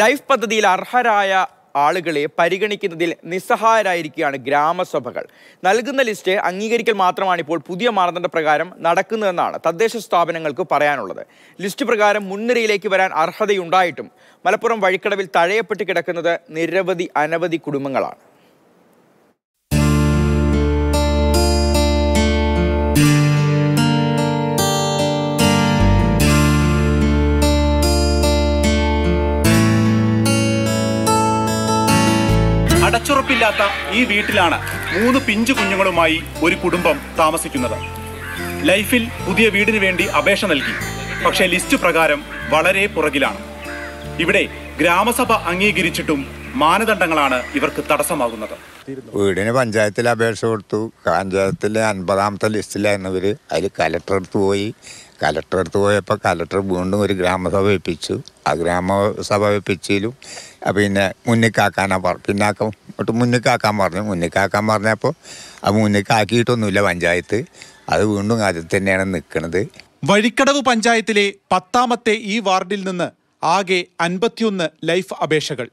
life പദ്ധതിയിൽ അർഹരായ ആളുകളെ പരിഗണിക്കുന്നതിൽ നിസ്സഹായരായിരിക്കുകയാണ് ഗ്രാമസഭകൾ നൽകുന്ന ലിസ്റ്റ് അംഗീകരിക്കൽ മാത്രമാണ് ഇപ്പോൾ പുതിയ മാനദണ്ഡ പ്രകാരം നടക്കുന്നതെന്നാണ് തദ്ദേശ സ്ഥാപനങ്ങൾക്ക് പറയാനുള്ളത് ലിസ്റ്റ് പ്രകാരം മുൻനിരയിലേക്ക് വരാൻ അർഹതയുണ്ടായിട്ടും മലപ്പുറം വഴിക്കടവിൽ തഴയപ്പെട്ട് കിടക്കുന്നത് നിരവധി അനവധി കുടുംബങ്ങളാണ് ഉറപ്പില്ലാത്ത ഈ വീട്ടിലാണ് മൂന്ന് പിഞ്ചു കുഞ്ഞുങ്ങളുമായി ഒരു കുടുംബം താമസിക്കുന്നത് ലൈഫിൽ പുതിയ വീടിന് വേണ്ടി അപേക്ഷ നൽകി പക്ഷെ ലിസ്റ്റ് പ്രകാരം വളരെ പുറകിലാണ് ഇവിടെ ഗ്രാമസഭ അംഗീകരിച്ചിട്ടും മാനദണ്ഡങ്ങളാണ് ഇവർക്ക് തടസ്സമാകുന്നത് വീടിന് പഞ്ചായത്തിൽ അപേക്ഷ കൊടുത്തു പഞ്ചായത്തിലെ അൻപതാമത്തെ ലിസ്റ്റിലായിരുന്നവർ അതിൽ കലക്ടർ അടുത്ത് പോയി കലക്ടർ അടുത്ത് പോയപ്പോൾ കലക്ടർ വീണ്ടും ഒരു ഗ്രാമസഭ വെപ്പിച്ചു ആ ഗ്രാമസഭ വെപ്പിച്ചതിലും പിന്നെ മുന്നിക്കാക്കാനാണ് പറഞ്ഞു പിന്നാക്കം ഒട്ട് മുന്നിക്കാക്കാൻ പറഞ്ഞു മുന്നിക്കാക്കാൻ പറഞ്ഞപ്പോൾ ആ മുന്നിക്കാക്കിയിട്ടൊന്നുമില്ല പഞ്ചായത്ത് അത് വീണ്ടും അതിൽ തന്നെയാണ് നിൽക്കുന്നത് വഴിക്കടവ് പഞ്ചായത്തിലെ പത്താമത്തെ ഈ വാർഡിൽ നിന്ന് ആകെ അൻപത്തിയൊന്ന് ലൈഫ് അപേക്ഷകൾ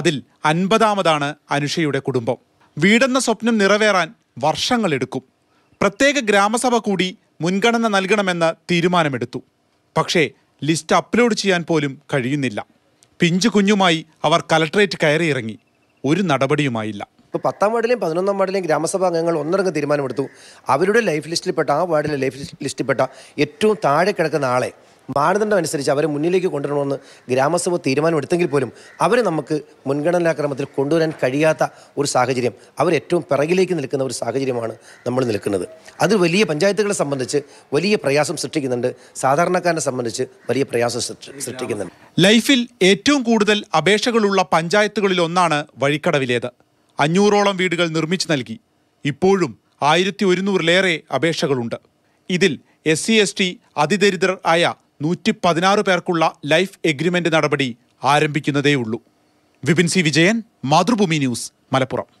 അതിൽ അൻപതാമതാണ് അനുഷയുടെ കുടുംബം വീടെന്ന സ്വപ്നം നിറവേറാൻ വർഷങ്ങളെടുക്കും പ്രത്യേക ഗ്രാമസഭ കൂടി മുൻഗണന നൽകണമെന്ന് തീരുമാനമെടുത്തു പക്ഷേ ലിസ്റ്റ് അപ്ലോഡ് ചെയ്യാൻ പോലും കഴിയുന്നില്ല പിഞ്ചു കുഞ്ഞുമായി അവർ കലക്ട്രേറ്റ് കയറിയിറങ്ങി ഒരു നടപടിയുമായില്ല ഇപ്പോൾ പത്താം വാർഡിലെയും പതിനൊന്നാം വാർഡിലെയും ഗ്രാമസഭാ അംഗങ്ങൾ ഒന്നരങ്ങ് തീരുമാനമെടുത്തു അവരുടെ ലൈഫ് ലിസ്റ്റിൽപ്പെട്ട ആ വാർഡിലെ ലൈഫ് ലിസ്റ്റിൽപ്പെട്ട ഏറ്റവും താഴെ കിടക്കുന്ന ആളെ മാനദണ്ഡം അനുസരിച്ച് അവരെ മുന്നിലേക്ക് കൊണ്ടുവരണമെന്ന് ഗ്രാമസഭ തീരുമാനമെടുത്തെങ്കിൽ പോലും അവരെ നമുക്ക് മുൻഗണനാക്രമത്തിൽ കൊണ്ടുവരാൻ കഴിയാത്ത ഒരു സാഹചര്യം അവരേറ്റവും പിറകിലേക്ക് നിൽക്കുന്ന ഒരു സാഹചര്യമാണ് നമ്മൾ നിൽക്കുന്നത് അത് വലിയ പഞ്ചായത്തുകളെ സംബന്ധിച്ച് വലിയ പ്രയാസം സൃഷ്ടിക്കുന്നുണ്ട് സാധാരണക്കാരനെ സംബന്ധിച്ച് വലിയ പ്രയാസം സൃഷ്ടിക്കുന്നുണ്ട് ലൈഫിൽ ഏറ്റവും കൂടുതൽ അപേക്ഷകളുള്ള പഞ്ചായത്തുകളിൽ ഒന്നാണ് വഴിക്കടവിലേത് അഞ്ഞൂറോളം വീടുകൾ നിർമ്മിച്ചു നൽകി ഇപ്പോഴും ആയിരത്തി ഒരുന്നൂറിലേറെ അപേക്ഷകളുണ്ട് ഇതിൽ എസ് സി എസ് ടി അതിദരിദ്രർ ആയ നൂറ്റി പതിനാറ് പേർക്കുള്ള ലൈഫ് എഗ്രിമെന്റ് നടപടി ആരംഭിക്കുന്നതേയുള്ളൂ വിപിൻ സി വിജയൻ മാതൃഭൂമി ന്യൂസ് മലപ്പുറം